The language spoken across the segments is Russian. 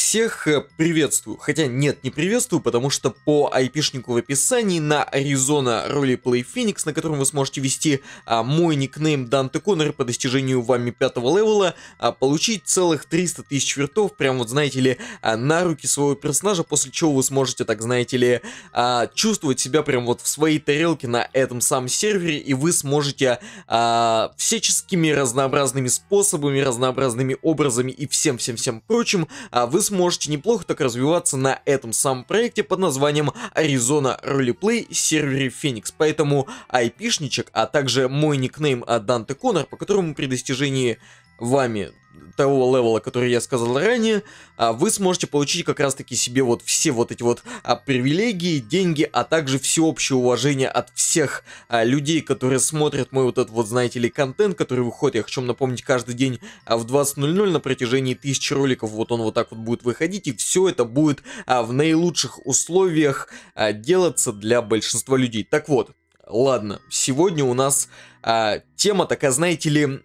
Всех э, приветствую, хотя нет, не приветствую, потому что по айпишнику в описании на Arizona Roleplay Phoenix, на котором вы сможете вести а, мой никнейм Данте Коннор по достижению вами пятого левела, а, получить целых 300 тысяч вертов, прям вот знаете ли, а, на руки своего персонажа, после чего вы сможете, так знаете ли, а, чувствовать себя прям вот в своей тарелке на этом самом сервере, и вы сможете а, всяческими разнообразными способами, разнообразными образами и всем-всем-всем прочим, а, вы сможете неплохо так развиваться на этом самом проекте под названием Arizona Roleplay сервере Phoenix. Поэтому айпишничек, а также мой никнейм э, Данте Конор, по которому при достижении вами того левела, который я сказал ранее, а вы сможете получить как раз таки себе вот все вот эти вот а, привилегии, деньги, а также всеобщее уважение от всех а, людей, которые смотрят мой вот этот вот, знаете ли, контент, который выходит, я хочу напомнить, каждый день в 20.00 на протяжении тысячи роликов, вот он вот так вот будет выходить, и все это будет в наилучших условиях делаться для большинства людей. Так вот, ладно, сегодня у нас тема такая, знаете ли,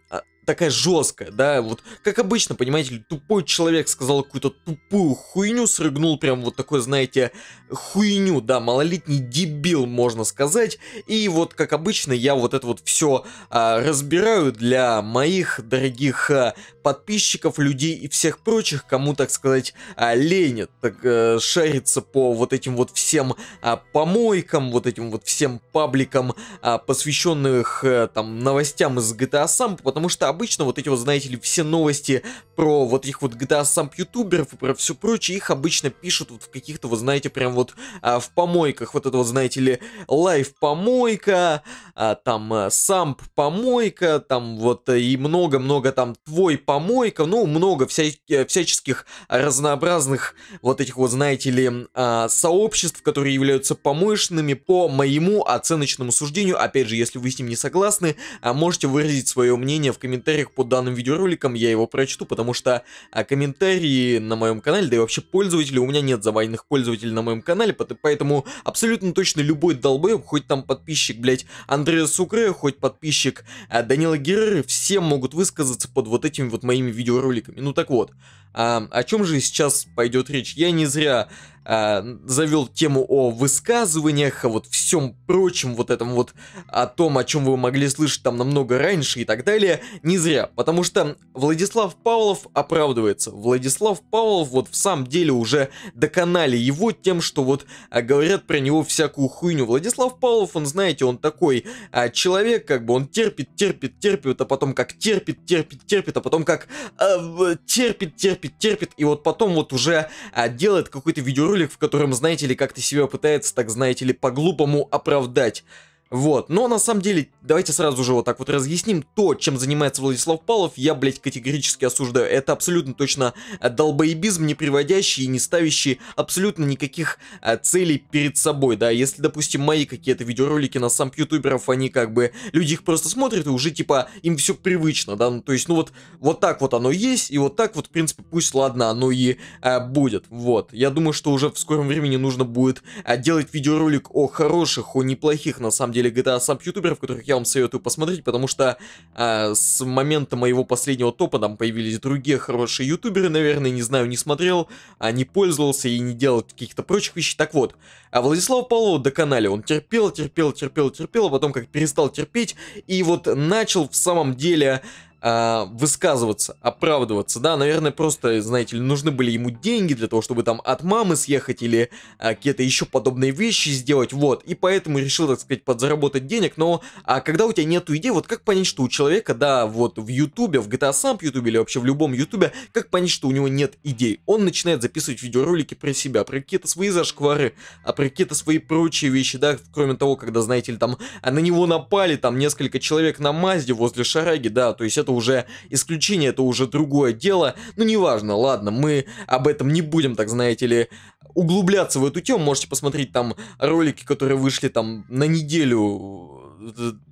такая жесткая, да, вот как обычно, понимаете, тупой человек сказал какую-то тупую хуйню, срыгнул прям вот такой, знаете, хуйню, да, малолетний дебил, можно сказать, и вот как обычно я вот это вот все а, разбираю для моих дорогих а, подписчиков, людей и всех прочих, кому, так сказать, а, лень так, а, шариться по вот этим вот всем а, помойкам, вот этим вот всем пабликам, а, посвященных а, э, там новостям из GTA Sam, потому что обычно вот эти вот, знаете ли, все новости про вот их вот GTA сам ютуберов и про все прочее, их обычно пишут вот в каких-то, вы знаете, прям вот а, в помойках, вот это вот, знаете ли, лайв-помойка, а, там а, самп-помойка, там вот э, и много-много там твой помойка, ну, много вся, э, всяческих разнообразных вот этих вот, знаете ли, а, сообществ, которые являются помоечными по моему оценочному суждению. Опять же, если вы с ним не согласны, а можете выразить свое мнение в, коммен комментариях под данным видеороликом, я его прочту, потому что а, комментарии на моем канале, да и вообще пользователи, у меня нет завайных пользователей на моем канале, поэтому абсолютно точно любой долбоеб, хоть там подписчик, блять Андрея Сукре, хоть подписчик а, Данила Герреры, все могут высказаться под вот этими вот моими видеороликами. Ну так вот, а, о чем же сейчас пойдет речь? Я не зря а, завел тему о высказываниях, о вот всем прочем, вот этом вот, о том, о чем вы могли слышать там намного раньше и так далее, не зря, потому что Владислав Павлов оправдывается. Владислав Павлов вот в самом деле уже доконали его тем, что вот а, говорят про него всякую хуйню. Владислав Павлов, он, знаете, он такой а, человек, как бы он терпит, терпит, терпит, а потом как терпит, терпит, терпит, а потом как а, терпит, терпит, терпит, терпит, и вот потом вот уже а, делает какой-то видеоролик, в котором, знаете ли, как-то себя пытается, так знаете ли, по-глупому оправдать. Вот, но на самом деле, давайте сразу же вот так вот разъясним, то, чем занимается Владислав Палов, я, блядь, категорически осуждаю. Это абсолютно точно э, долбоебизм, не приводящий и не ставящий абсолютно никаких а, целей перед собой, да. Если, допустим, мои какие-то видеоролики на сам ютуберов, они как бы, люди их просто смотрят и уже, типа, им все привычно, да. Ну, то есть, ну вот, вот так вот оно есть, и вот так вот, в принципе, пусть, ладно, оно и а, будет, вот. Я думаю, что уже в скором времени нужно будет а, делать видеоролик о хороших, о неплохих, на самом деле, деле GTA Samp ютуберов, которых я вам советую посмотреть, потому что э, с момента моего последнего топа там появились другие хорошие ютуберы, наверное, не знаю, не смотрел, а не пользовался и не делал каких-то прочих вещей. Так вот, а Владислав Павлов доконали, он терпел, терпел, терпел, терпел, а потом как перестал терпеть, и вот начал в самом деле а, высказываться, оправдываться, да, наверное, просто, знаете ли, нужны были ему деньги для того, чтобы там от мамы съехать или а, какие-то еще подобные вещи сделать, вот, и поэтому решил, так сказать, подзаработать денег, но а когда у тебя нету идей, вот как понять, что у человека, да, вот в ютубе, в GTA сам ютубе или вообще в любом ютубе, как понять, что у него нет идей, он начинает записывать видеоролики про себя, про какие-то свои зашквары, а про какие-то свои прочие вещи, да, кроме того, когда, знаете ли, там а, на него напали, там несколько человек на Мазде возле Шараги, да, то есть это уже исключение, это уже другое дело. Ну, неважно, ладно, мы об этом не будем, так знаете ли, углубляться в эту тему. Можете посмотреть там ролики, которые вышли там на неделю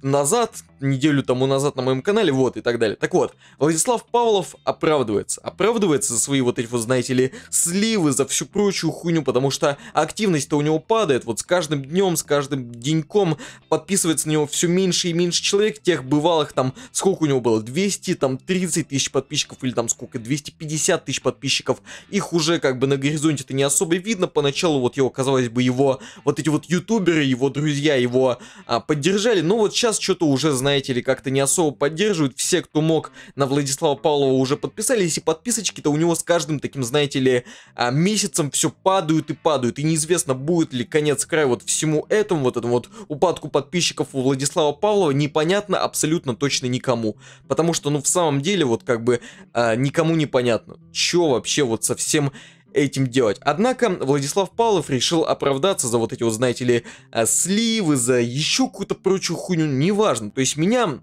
назад, неделю тому назад на моем канале, вот и так далее. Так вот, Владислав Павлов оправдывается. Оправдывается за свои вот эти вот, знаете ли, сливы, за всю прочую хуйню, потому что активность-то у него падает. Вот с каждым днем, с каждым деньком подписывается на него все меньше и меньше человек. Тех бывалых там, сколько у него было, 200, там 30 тысяч подписчиков или там сколько, 250 тысяч подписчиков. Их уже как бы на горизонте-то не особо видно. Поначалу вот его, казалось бы, его вот эти вот ютуберы, его друзья его а, поддержали поддержали, но ну вот сейчас что-то уже, знаете ли, как-то не особо поддерживают. Все, кто мог, на Владислава Павлова уже подписались, и подписочки-то у него с каждым таким, знаете ли, а, месяцем все падают и падают, и неизвестно, будет ли конец края вот всему этому, вот этому вот упадку подписчиков у Владислава Павлова, непонятно абсолютно точно никому, потому что, ну, в самом деле, вот как бы а, никому непонятно, что вообще вот совсем этим делать. Однако Владислав Павлов решил оправдаться за вот эти вот, знаете ли, э, сливы, за еще какую-то прочую хуйню, неважно. То есть меня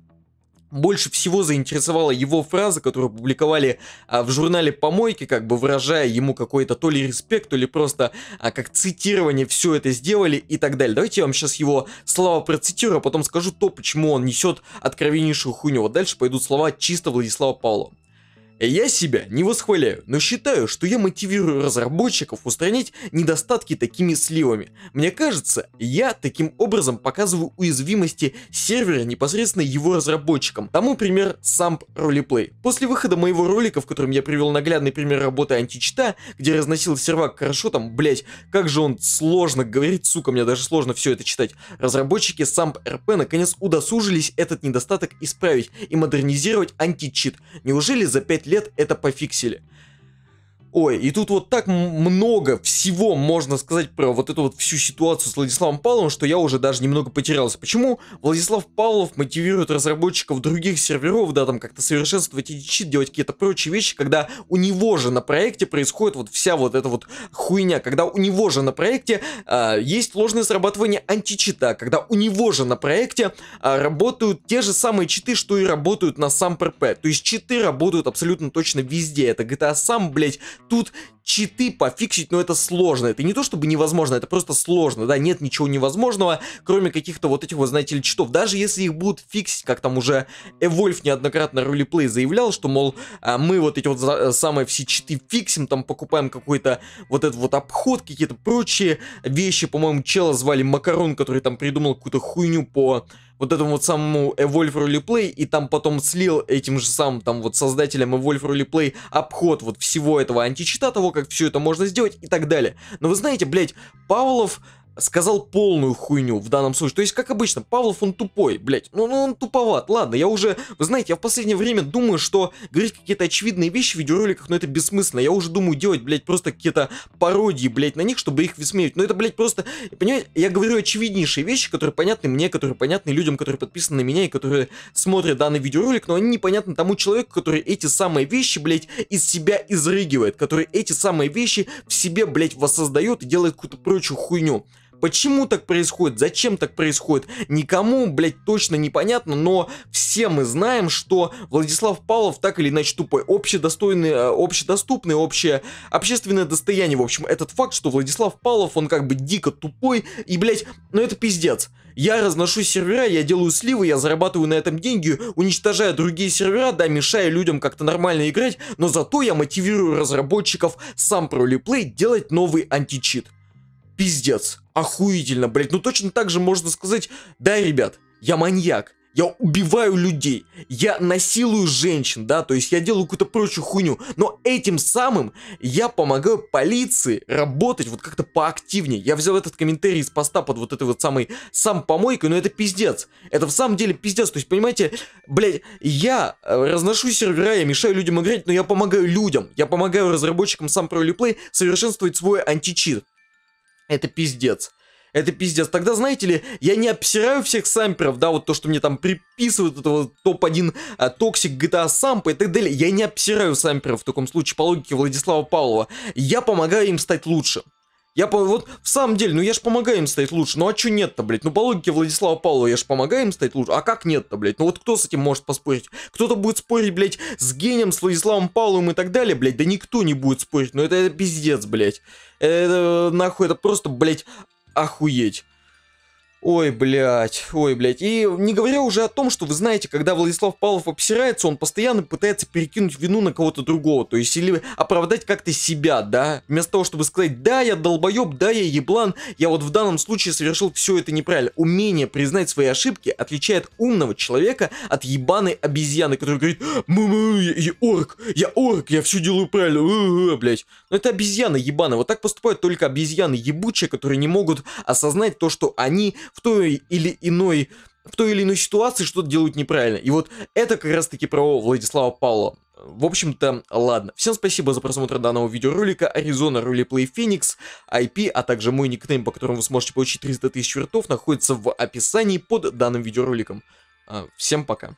больше всего заинтересовала его фраза, которую публиковали а, в журнале «Помойки», как бы выражая ему какой-то то ли респект, то ли просто а, как цитирование все это сделали и так далее. Давайте я вам сейчас его слова процитирую, а потом скажу то, почему он несет откровеннейшую хуйню. Вот дальше пойдут слова чисто Владислава Павлова. Э, я себя не восхваляю, но считаю, что я мотивирую разработчиков устранить недостатки такими сливами. Мне кажется, я таким образом показываю уязвимости сервера непосредственно его разработчикам. Тому пример Samp Roleplay. После выхода моего ролика, в котором я привел наглядный пример работы античита, где разносил сервак хорошо там, блять, как же он сложно говорит, сука, мне даже сложно все это читать. Разработчики Samp РП наконец удосужились этот недостаток исправить и модернизировать античит. Неужели за 5 лет это пофиксили. Ой, и тут вот так много всего можно сказать про вот эту вот всю ситуацию с Владиславом Павловым, что я уже даже немного потерялся. Почему Владислав Павлов мотивирует разработчиков других серверов, да, там как-то совершенствовать эти чит, делать какие-то прочие вещи, когда у него же на проекте происходит вот вся вот эта вот хуйня, когда у него же на проекте э, есть ложное срабатывание античита, когда у него же на проекте э, работают те же самые читы, что и работают на сам ПРП. То есть читы работают абсолютно точно везде. Это GTA сам, блять тут читы пофиксить, но это сложно. Это не то чтобы невозможно, это просто сложно, да, нет ничего невозможного, кроме каких-то вот этих вот, знаете ли, читов. Даже если их будут фиксить, как там уже Эвольф неоднократно ролеплей заявлял, что, мол, а, мы вот эти вот э, самые все читы фиксим, там покупаем какой-то вот этот вот обход, какие-то прочие вещи, по-моему, чела звали Макарон, который там придумал какую-то хуйню по вот этому вот самому Evolve Roleplay, и там потом слил этим же самым там вот создателям Evolve Roleplay обход вот всего этого античита, того, как как все это можно сделать и так далее. Но вы знаете, блядь, Павлов сказал полную хуйню в данном случае. То есть, как обычно, Павлов, он тупой, блядь. Ну, ну он туповат. Ладно, я уже, вы знаете, я в последнее время думаю, что говорить какие-то очевидные вещи в видеороликах, но ну, это бессмысленно. Я уже думаю делать, блядь, просто какие-то пародии, блядь, на них, чтобы их высмеивать. Но ну, это, блядь, просто, понимаете, я говорю очевиднейшие вещи, которые понятны мне, которые понятны людям, которые подписаны на меня и которые смотрят данный видеоролик, но они непонятны тому человеку, который эти самые вещи, блядь, из себя изрыгивает, который эти самые вещи в себе, блядь, воссоздает и делает какую-то прочую хуйню. Почему так происходит? Зачем так происходит? Никому, блядь, точно непонятно, но все мы знаем, что Владислав Павлов так или иначе тупой. Общедостойный, э, общедоступный, общее общественное достояние. В общем, этот факт, что Владислав Павлов, он как бы дико тупой и, блядь, ну это пиздец. Я разношу сервера, я делаю сливы, я зарабатываю на этом деньги, уничтожая другие сервера, да, мешая людям как-то нормально играть, но зато я мотивирую разработчиков сам про липлей делать новый античит пиздец, охуительно, блядь. Ну точно так же можно сказать, да, ребят, я маньяк, я убиваю людей, я насилую женщин, да, то есть я делаю какую-то прочую хуйню, но этим самым я помогаю полиции работать вот как-то поактивнее. Я взял этот комментарий из поста под вот этой вот самой сам помойкой, но это пиздец. Это в самом деле пиздец, то есть понимаете, блядь, я э, разношу сервера, я мешаю людям играть, но я помогаю людям, я помогаю разработчикам сам про реплей совершенствовать свой античит. Это пиздец. Это пиздец. Тогда, знаете ли, я не обсираю всех самперов, да, вот то, что мне там приписывают, этого топ-1 а, токсик GTA сампа и так далее. Я не обсираю самперов в таком случае, по логике Владислава Павлова. Я помогаю им стать лучше. Я по... вот в самом деле, ну я ж помогаю им стоять лучше. Ну а чё нет-то, блядь? Ну по логике Владислава Павлова я ж помогаю им стоять лучше. А как нет-то, блядь? Ну вот кто с этим может поспорить? Кто-то будет спорить, блядь, с гением, с Владиславом Павловым и так далее, блядь. Да никто не будет спорить. Ну это, это пиздец, блядь. Это нахуй, это просто, блядь, охуеть. Ой, блядь, ой, блядь. И не говоря уже о том, что вы знаете, когда Владислав Павлов обсирается, он постоянно пытается перекинуть вину на кого-то другого. То есть, или оправдать как-то себя, да? Вместо того, чтобы сказать, да, я долбоеб, да, я еблан, я вот в данном случае совершил все это неправильно. Умение признать свои ошибки отличает умного человека от ебаной обезьяны, который говорит, мы я, я орк, я орк, я все делаю правильно, а -а -а, блядь. Но это обезьяны ебаны. Вот так поступают только обезьяны ебучие, которые не могут осознать то, что они в той или иной в той или иной ситуации что-то делают неправильно. И вот это как раз-таки про Владислава Павлова. В общем-то, ладно. Всем спасибо за просмотр данного видеоролика. Аризона, Ролеплей Феникс, IP, а также мой никнейм, по которому вы сможете получить 300 тысяч вертов, находится в описании под данным видеороликом. А, всем пока.